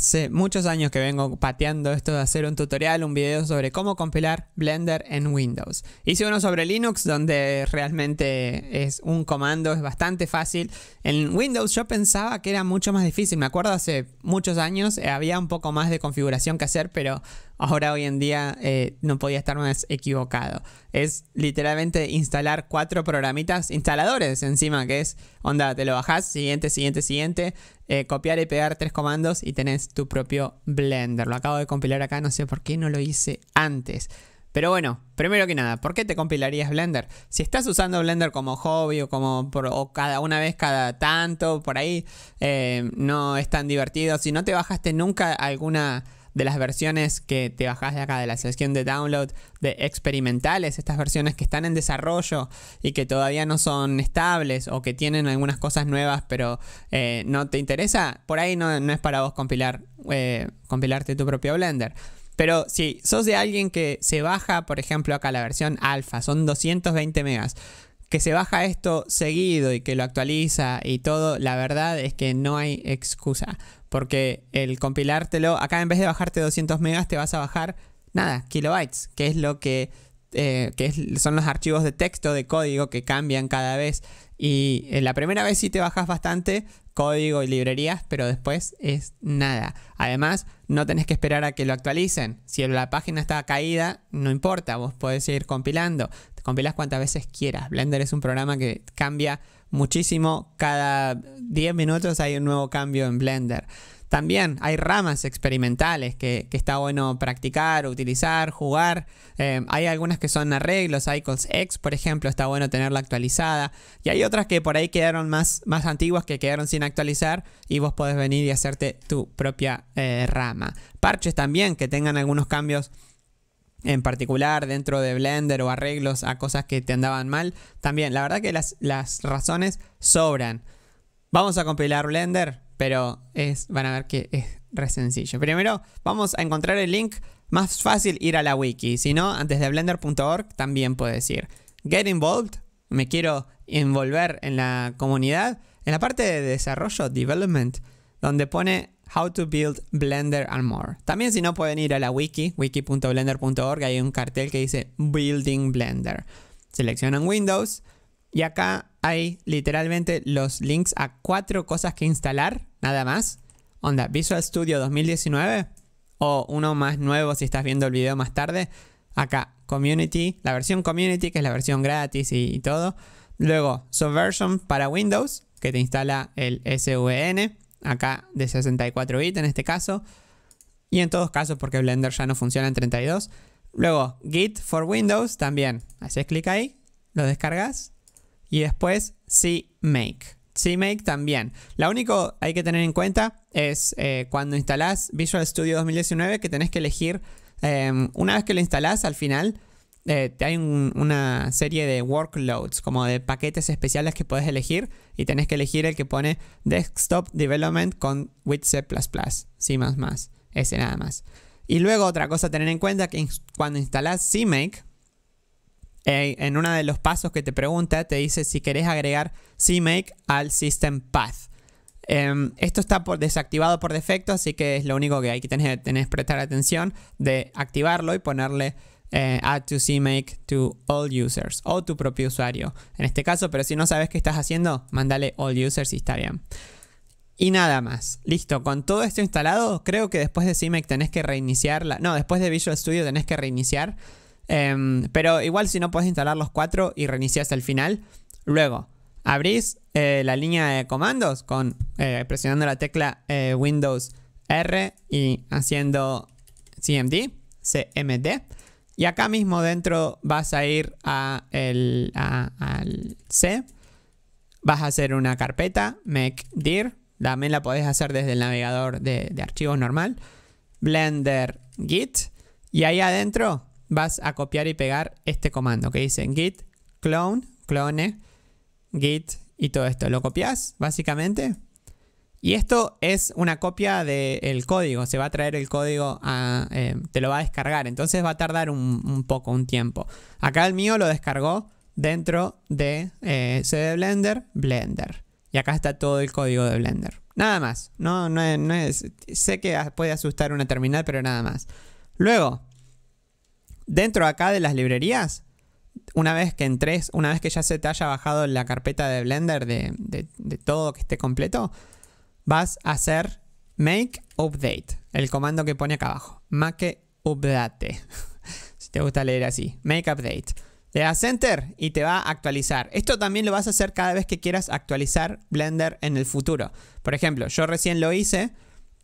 hace muchos años que vengo pateando esto de hacer un tutorial, un video sobre cómo compilar Blender en Windows. Hice uno sobre Linux donde realmente es un comando, es bastante fácil. En Windows yo pensaba que era mucho más difícil, me acuerdo hace muchos años eh, había un poco más de configuración que hacer, pero ahora hoy en día eh, no podía estar más equivocado. Es literalmente instalar cuatro programitas instaladores encima, que es, onda, te lo bajás, siguiente, siguiente, siguiente, eh, copiar y pegar tres comandos y tenés tu propio Blender. Lo acabo de compilar acá, no sé por qué no lo hice antes. Pero bueno, primero que nada, ¿por qué te compilarías Blender? Si estás usando Blender como hobby o como o cada una vez cada tanto, por ahí, eh, no es tan divertido. Si no te bajaste nunca alguna de las versiones que te bajas de acá, de la sección de download, de experimentales, estas versiones que están en desarrollo y que todavía no son estables o que tienen algunas cosas nuevas pero eh, no te interesa, por ahí no, es para vos compilar, eh, compilarte tu propio Blender. Pero si sos de alguien que se baja, por ejemplo, acá la versión alfa, son 220 megas que se baja esto seguido y que lo actualiza y todo, la verdad es que no hay excusa. Porque el compilártelo, acá en vez de bajarte 200 megas, te vas a bajar nada, kilobytes, que es lo que, eh, que son los archivos de texto, de código que cambian cada vez. Y eh, la primera vez sí te bajas bastante código y librerías, pero después es nada. Además, no tenés que esperar a que lo actualicen. Si la página está caída, no importa, vos podés seguir compilando compilas cuantas veces quieras. Blender es un programa que cambia muchísimo. Cada 10 minutos hay un nuevo cambio en Blender. También hay ramas experimentales que, está bueno practicar, utilizar, jugar. Em, hay algunas que son arreglos, icons X, por ejemplo, está bueno tenerla actualizada. Y hay otras que por ahí quedaron más, más antiguas, que quedaron sin actualizar y vos podés venir y hacerte tu propia eh, rama. Parches también que tengan algunos cambios en particular dentro de Blender o arreglos a cosas que te andaban mal. También, la verdad que las, las razones sobran. Vamos a compilar Blender, pero es, van a ver que es re sencillo. Primero, vamos a encontrar el link. Más fácil ir a la wiki. Si no, antes de blender.org también puedes ir. Get involved. Me quiero envolver en la comunidad. En la parte de desarrollo, development, donde pone How to build Blender and more. También si no pueden ir a la wiki, wiki.blender.org, hay un cartel que dice Building Blender. Seleccionan Windows y acá hay literalmente los links a cuatro cosas que instalar, nada más. Onda, Visual Studio 2019 o uno más nuevo si estás viendo el video más tarde. Acá, Community, la versión Community, que es la versión gratis y, todo. Luego, Subversion para Windows, que te instala el SVN acá de 64 bits en este caso, y en todos casos porque Blender ya no funciona en 32. Luego, Git for Windows también, haces clic ahí, lo descargas, y después CMake. CMake también. Lo único hay que tener en cuenta es eh, cuando instalás Visual Studio 2019 que tenés que elegir, eh, una vez que lo instalás al final, eh, hay una serie de workloads, como de paquetes especiales que puedes elegir y tenés que elegir el que pone Desktop Development con with C++, ese nada más. Y luego otra cosa a tener en cuenta que cuando instalás CMake, eh, en uno de los pasos que te pregunta, te dice si querés agregar CMake al System Path. Em, esto está por desactivado por defecto, así que es lo único que hay que tener, que prestar atención de activarlo y ponerle eh, add to CMake to all users o tu propio usuario. En este caso, pero si no sabes qué estás haciendo, Mándale all users y está bien. Y nada más. Listo, con todo esto instalado, creo que después de CMake tenés que reiniciar No, después de Visual Studio tenés que reiniciar. Em, pero igual si no podés instalar los cuatro y hasta al final. Luego, abrís eh, la línea de comandos con eh, presionando la tecla Windows R y haciendo CMD, CMD. Y acá mismo dentro vas a ir a el, al C, vas a hacer una carpeta, make dir, también la podés hacer desde el navegador de, de archivos normal, blender git, y ahí adentro vas a copiar y pegar este comando que dice git clone, clone, git y todo esto. Lo copias básicamente y esto es una copia del código, se va a traer el código, a, eh, te lo va a descargar, entonces va a tardar un, poco, un tiempo. Acá el mío lo descargó dentro de eh, CD Blender, Blender. Y acá está todo el código de Blender. Nada más, no, es, sé que puede asustar una terminal, pero nada más. Luego, dentro acá de las librerías, una vez que entres, una vez que ya se te haya bajado la carpeta de Blender de, de todo que esté completo, vas a hacer make update, el comando que pone acá abajo, make update. si te gusta leer así, make update. Le das enter y te va a actualizar. Esto también lo vas a hacer cada vez que quieras actualizar Blender en el futuro. Por ejemplo, yo recién lo hice,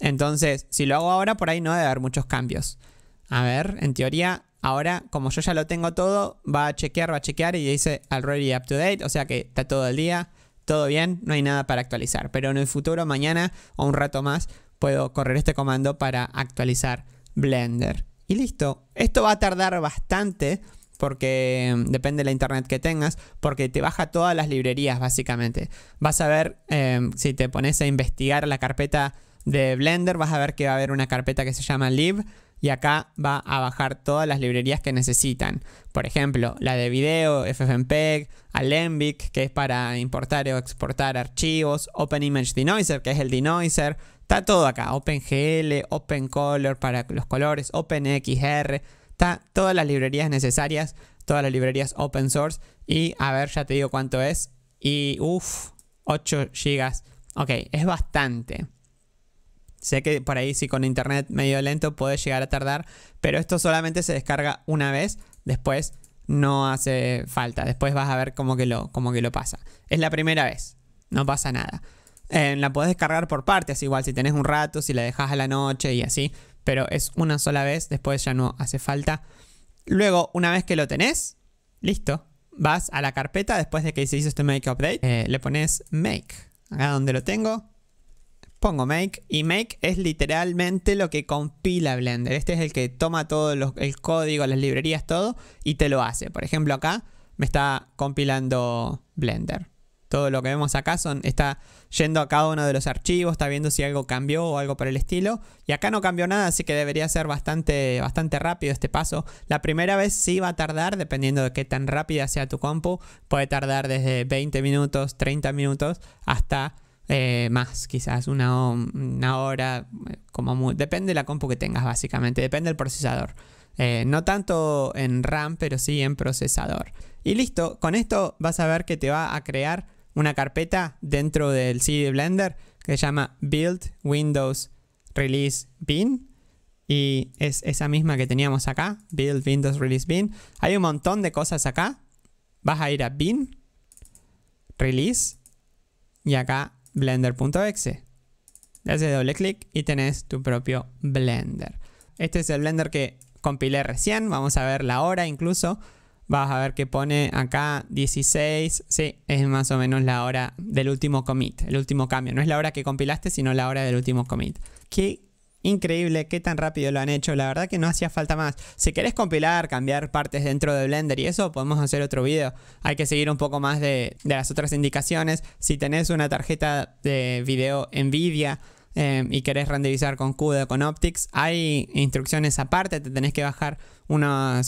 entonces si lo hago ahora por ahí no debe haber muchos cambios. A ver, en teoría Ahora, como yo ya lo tengo todo, va a chequear, va a chequear y dice already up to date, o sea que está todo el día todo bien, no hay nada para actualizar. Pero en el futuro, mañana o un rato más, puedo correr este comando para actualizar Blender. Y listo. Esto va a tardar bastante porque em, depende de la internet que tengas, porque te baja todas las librerías básicamente. Vas a ver, em, si te pones a investigar la carpeta de Blender, vas a ver que va a haber una carpeta que se llama lib, y acá va a bajar todas las librerías que necesitan. Por ejemplo, la de video, FFmpeg, Alembic, que es para importar o exportar archivos, open image Denoiser, que es el denoiser, está todo acá, OpenGL, OpenColor para los colores, OpenXR, está todas las librerías necesarias, todas las librerías open source y a ver, ya te digo cuánto es y uff, 8 GB. Ok, es bastante. Sé que por ahí si con internet medio lento puede llegar a tardar, pero esto solamente se descarga una vez, después no hace falta, después vas a ver cómo que lo, que lo pasa. Es la primera vez, no pasa nada. Eh, la puedes descargar por partes, igual si tenés un rato, si la dejas a la noche y así, pero es una sola vez, después ya no hace falta. Luego, una vez que lo tenés, listo, vas a la carpeta después de que se hizo este make update, eh, le pones make, acá donde lo tengo, pongo make y make es literalmente lo que compila Blender. Este es el que toma todo el código, las librerías, todo y te lo hace. Por ejemplo, acá me está compilando Blender. Todo lo que vemos acá son, está yendo a cada uno de los archivos, está viendo si algo cambió o algo por el estilo. Y acá no cambió nada, así que debería ser bastante, bastante rápido este paso. La primera vez sí va a tardar, dependiendo de qué tan rápida sea tu compu. Puede tardar desde 20 minutos, 30 minutos, hasta eh, más, quizás una, hora, como depende de la compu que tengas básicamente, depende del procesador. Eh, no tanto en RAM, pero sí en procesador. Y listo, con esto vas a ver que te va a crear una carpeta dentro del CD Blender que se llama Build Windows Release Bin. Y es esa misma que teníamos acá, Build Windows Release Bin. Hay un montón de cosas acá. Vas a ir a Bin, Release, y acá blender.exe. Le haces doble clic y tenés tu propio Blender. Este es el Blender que compilé recién, vamos a ver la hora incluso. Vas a ver que pone acá 16, sí, es más o menos la hora del último commit, el último cambio. No es la hora que compilaste, sino la hora del último commit. Qué Increíble qué tan rápido lo han hecho, la verdad que no hacía falta más. Si querés compilar, cambiar partes dentro de Blender y eso, podemos hacer otro video. Hay que seguir un poco más de, las otras indicaciones. Si tenés una tarjeta de video NVIDIA, em, y querés renderizar con CUDA con Optics, hay instrucciones aparte, te tenés que bajar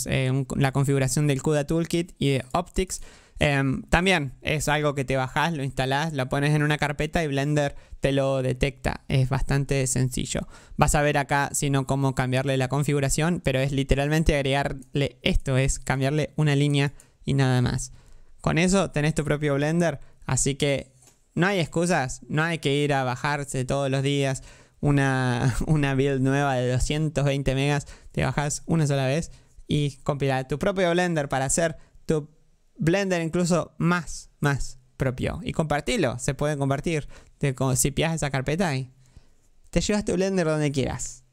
eh, la configuración del CUDA Toolkit y de Optics Em, también es algo que te bajás, lo instalás, lo pones en una carpeta y Blender te lo detecta. Es bastante sencillo. Vas a ver acá, si no, cómo cambiarle la configuración, pero es literalmente agregarle esto, es cambiarle una línea y nada más. Con eso tenés tu propio Blender, así que no hay excusas, no hay que ir a bajarse todos los días una, build nueva de 220 megas, te bajas una sola vez y compilar tu propio Blender para hacer tu Blender incluso más, más propio. Y compartilo, se puede compartir. si pillas esa carpeta ahí. Te llevas tu Blender donde quieras.